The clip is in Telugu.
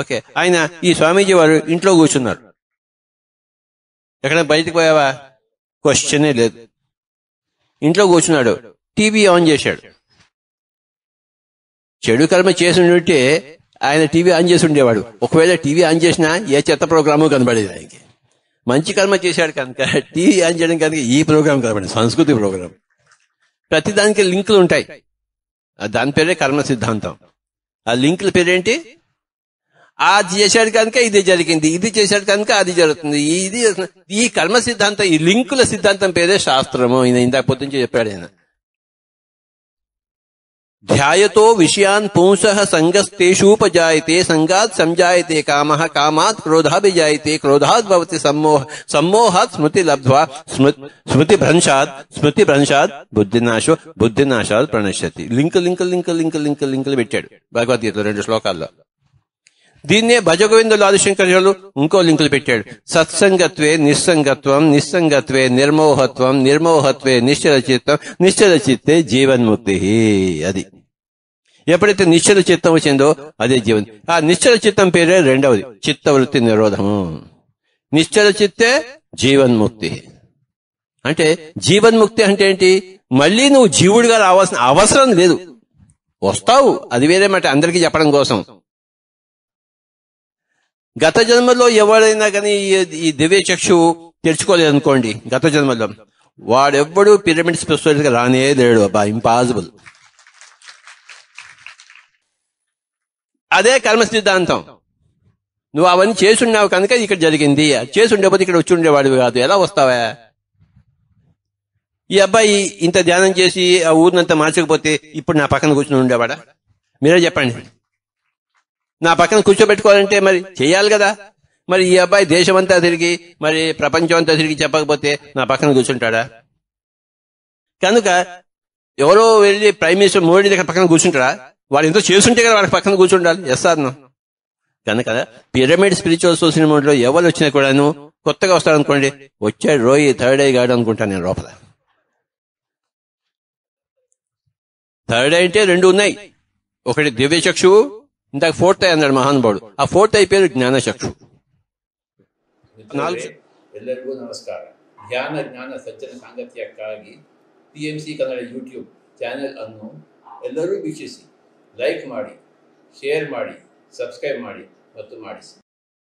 ఓకే ఆయన ఈ స్వామీజీ వారు ఇంట్లో కూర్చున్నారు ఎక్కడ బయటకు పోయావా క్వశ్చనే లేదు ఇంట్లో కూర్చున్నాడు టీవీ ఆన్ చేశాడు చెడు కర్మ చేసి ఉంటే ఆయన టీవీ ఆన్ చేసి ఉండేవాడు ఒకవేళ టీవీ ఆన్ చేసినా ఏ చెత్త ప్రోగ్రాము కనబడేది ఆయనకి మంచి కర్మ చేశాడు కనుక టీవీ ఆన్ చేయడం కనుక ఈ ప్రోగ్రాం కనబడి సంస్కృతి ప్రోగ్రాం దానికి లింకులు ఉంటాయి దాని పేరే కర్మ సిద్ధాంతం ఆ లింక్ల పేరేంటి అది చేశాడు కనుక ఇది జరిగింది ఇది చేశాడు కనుక అది జరుగుతుంది ఇది ఈ కర్మ సిద్ధాంతం ఈ లింకుల సిద్ధాంతం పేరే శాస్త్రము ఇందాక పొద్దుంచి చెప్పాడు ఆయన ध्यायतो विषयान पुंसः संगस्तेषूपजायते संगात समजायते कामः कामात् क्रोधाभिजायते क्रोधात् भवति सम्मोह सम्मोहात् स्मृति लब्ध्वा स्मृति भ्रंशात् स्मृति भ्रंशात् బుద్ధినాశో బుద్ధినాశాలు ప్రణశ్యతి link link link link link link పెట్టాడు భగవద్గీత రెండు శ్లోకాల్లో దీన్నే భజగోవిందులు ఆదిశంకర్యులు ఇంకో లింకులు పెట్టాడు సత్సంగత్వే నిస్సంగత్వం నిస్సంగత్వే నిర్మోహత్వం నిర్మోహత్వే నిశ్చలచిత్తం నిశ్చలచిత్తే జీవన్ముక్తి అది ఎప్పుడైతే నిశ్చల చిత్తం వచ్చిందో అదే జీవన్ ఆ నిశ్చల చిత్తం పేరే రెండవది చిత్తవృత్తి నిరోధము నిశ్చల చిత్తే జీవన్ముక్తి అంటే జీవన్ముక్తి అంటే ఏంటి మళ్ళీ నువ్వు జీవుడిగా రావాల్సిన అవసరం లేదు వస్తావు అది వేరే మాట అందరికీ చెప్పడం కోసం గత జన్మలో ఎవరైనా కానీ ఈ దివ్య చక్షు అనుకోండి గత జన్మలో వాడెవ్వడు పిరమిడ్ గా రానే లేడు అబ్బా ఇంపాసిబుల్ అదే కర్మ సిద్ధాంతం నువ్వు అవన్నీ చేసున్నావు కనుక ఇక్కడ జరిగింది చేసి ఉండేపోతే ఇక్కడ వచ్చి ఉండేవాడివి కాదు ఎలా వస్తావా ఈ అబ్బాయి ఇంత ధ్యానం చేసి ఆ ఊరినంతా మార్చకపోతే ఇప్పుడు నా పక్కన కూర్చుని ఉండేవాడా మీరే చెప్పండి నా పక్కన కూర్చోబెట్టుకోవాలంటే మరి చేయాలి కదా మరి ఈ అబ్బాయి దేశమంతా తిరిగి మరి ప్రపంచం అంతా తిరిగి చెప్పకపోతే నా పక్కన కూర్చుంటాడా కనుక ఎవరో వెళ్ళి ప్రైమ్ మినిస్టర్ మోడీ దగ్గర పక్కన కూర్చుంటాడా వాళ్ళు ఎంతో చేస్తుంటే కదా వాళ్ళకి పక్కన కూర్చుండాలి ఎస్ఆర్ను కనుక పిరమిడ్ స్పిరిచువల్ సోషల్ మోడీలో ఎవరు వచ్చినా కూడాను కొత్తగా వస్తాడు అనుకోండి వచ్చాడు రోయి థర్డ్ అయ్యి గాడు అనుకుంటాను నేను లోపల థర్డ్ అంటే రెండు ఉన్నాయి ఒకటి దివ్యచక్షువు ఇందాక ఫోర్త్ అయి అన్నాడు మహానుభావుడు ఆ ఫోర్త్ అయి పేరు జ్ఞానచక్షు ನಾಲ್ಕು ಎಲ್ಲರಿಗೂ ನಮಸ್ಕಾರ ಧ್ಯಾನ ಜ್ಞಾನ ಸಜ್ಜನ ಸಾಂಗತ್ಯಕ್ಕಾಗಿ P M C Kannada YouTube channel ಅನ್ನು ಎಲ್ಲರೂ ವೀಕ್ಷಿಸಿ ಲೈಕ್ ಮಾಡಿ ಶೇರ್ ಮಾಡಿ ಸಬ್ಸ್ಕ್ರೈಬ್ ಮಾಡಿ ಮತ್ತು ಮಾಡಿಸಿ